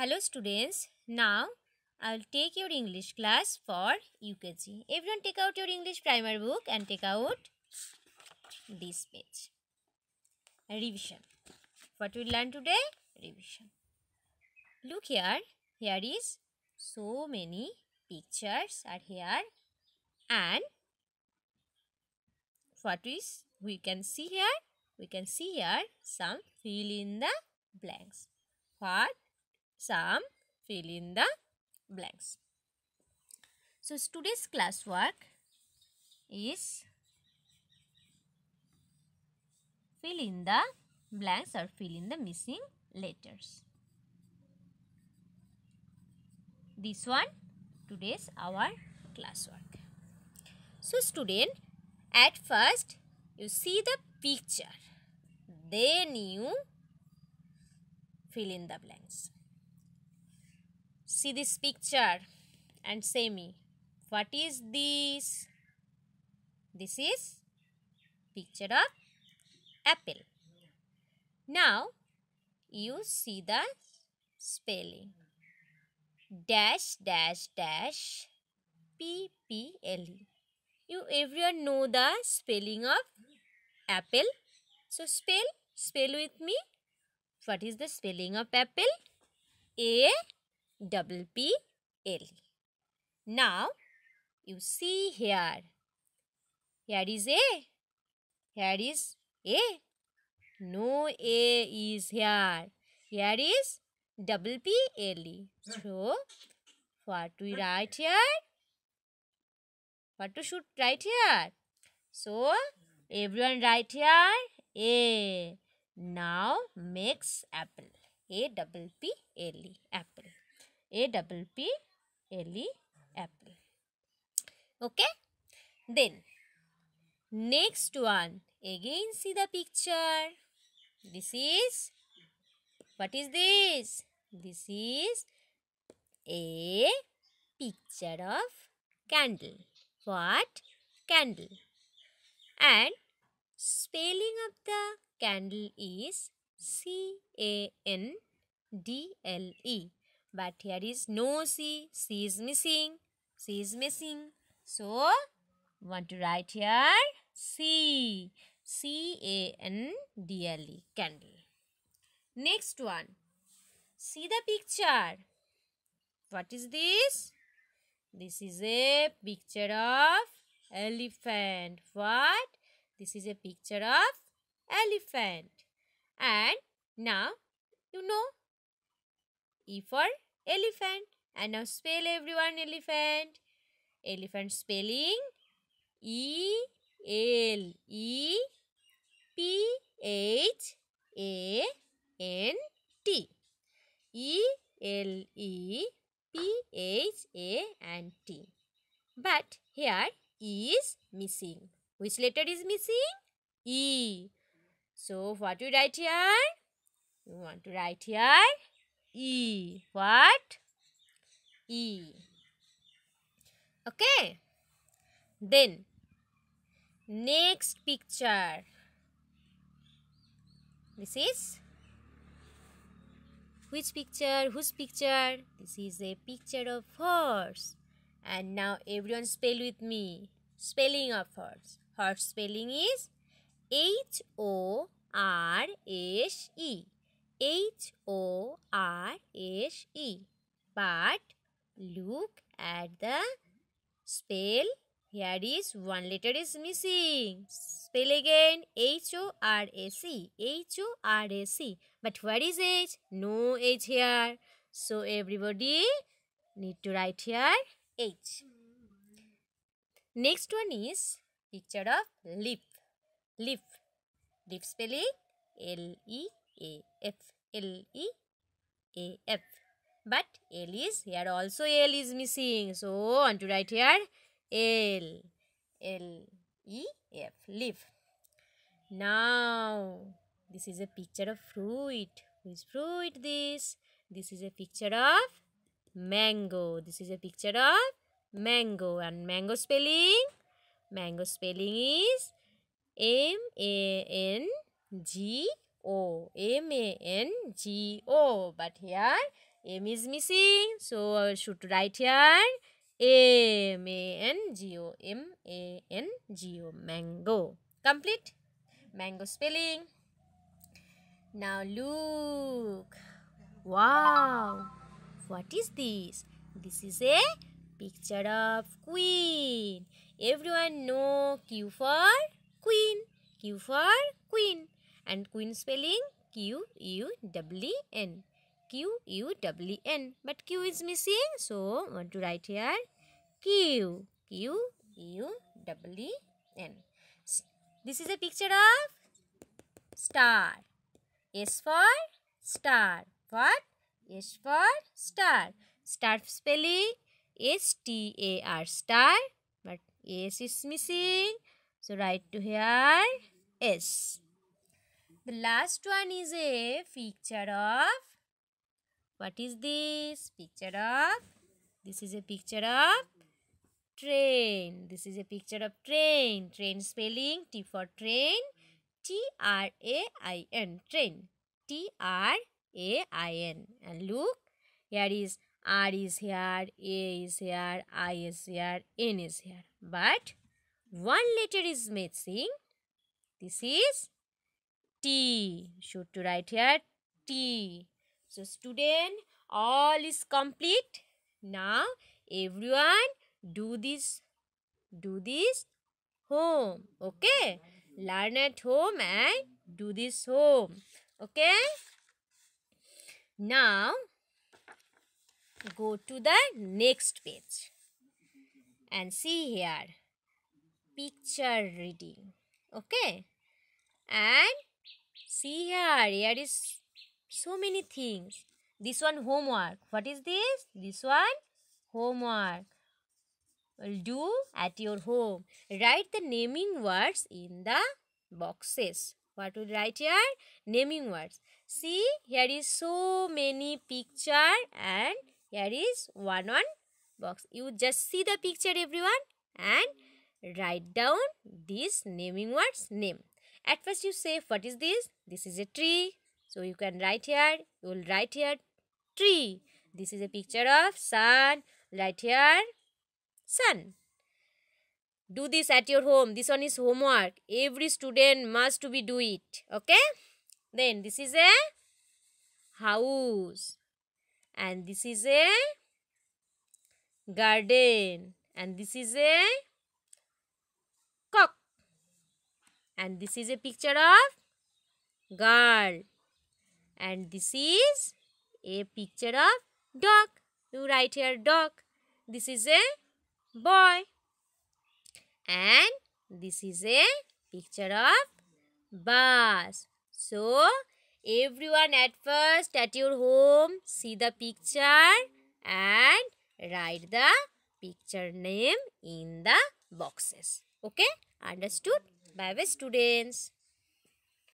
Hello students, now I'll take your English class for UKG. Everyone take out your English primer book and take out this page. Revision. What we learn today? Revision. Look here. Here is so many pictures are here and what is we can see here? We can see here some fill in the blanks. What some fill in the blanks. So today's classwork is fill in the blanks or fill in the missing letters. This one today's our classwork. So student at first you see the picture then you fill in the blanks see this picture and say me what is this this is picture of apple now you see the spelling dash dash dash p p l e you everyone know the spelling of apple so spell spell with me what is the spelling of apple a WPL. Now, you see here. Here is A. Here is A. No A is here. Here is double P L E. So, what we write here? What we should write here? So, everyone write here A. Now, makes apple. A double P L E. Apple. A double P L E apple. Okay. Then next one again see the picture. This is what is this? This is a picture of candle. What? Candle. And spelling of the candle is C-A-N-D-L-E. But here is no C. C is missing. C is missing. So, want to write here C. C-A-N-D-L-E. Candle. Next one. See the picture. What is this? This is a picture of elephant. What? This is a picture of elephant. And now, you know, E for elephant. And now spell everyone elephant. Elephant spelling E L E P H A N T. E L E P H A N T. But here E is missing. Which letter is missing? E. So what do you write here? You want to write here E. What? E. Okay. Then, next picture. This is which picture? Whose picture? This is a picture of horse. And now everyone spell with me. Spelling of horse. Horse spelling is H O But look at the spell. Here is one letter is missing. Spell again. H-O-R-A-C. H-O-R-A-C. But where is H? No H here. So everybody need to write here H. Next one is picture of leaf. Leaf. Leaf spelling L-E-A-F. L-E-A-F. But L is here also L is missing. So want to write here L L E F leaf. Now this is a picture of fruit. Which fruit this? This is a picture of mango. This is a picture of mango and mango spelling. Mango spelling is M A N G O M A N G O. But here m is missing so I should write here A M A N G O M A N G O mango complete mango spelling now look wow what is this this is a picture of queen everyone know q for queen q for queen and queen spelling q u w n Q U W N. But Q is missing. So want to write here Q Q U W N. This is a picture of star. S for star. What? S for star. Star spelling S T A R star. But S is missing. So write to here S. The last one is a picture of what is this? Picture of? This is a picture of train. This is a picture of train. Train spelling T for train. T-R-A-I-N. Train. T-R-A-I-N. And look, here is R is here, A is here, I is here, N is here. But one letter is missing. This is T. Should to write here T. So student, all is complete. Now everyone do this, do this home. Okay, learn at home and do this home. Okay. Now go to the next page and see here picture reading okay and see here here is so many things this one homework what is this this one homework will do at your home write the naming words in the boxes what will write here naming words see here is so many picture and here is one one box you just see the picture everyone and write down these naming words name at first you say what is this this is a tree so you can write here, you will write here tree. This is a picture of sun. Write here sun. Do this at your home. This one is homework. Every student must to be do it. Okay. Then this is a house. And this is a garden. And this is a cock. And this is a picture of girl and this is a picture of dog. You write here dog. This is a boy. And this is a picture of bus. So, everyone at first at your home see the picture and write the picture name in the boxes. Okay? Understood? Bye-bye students.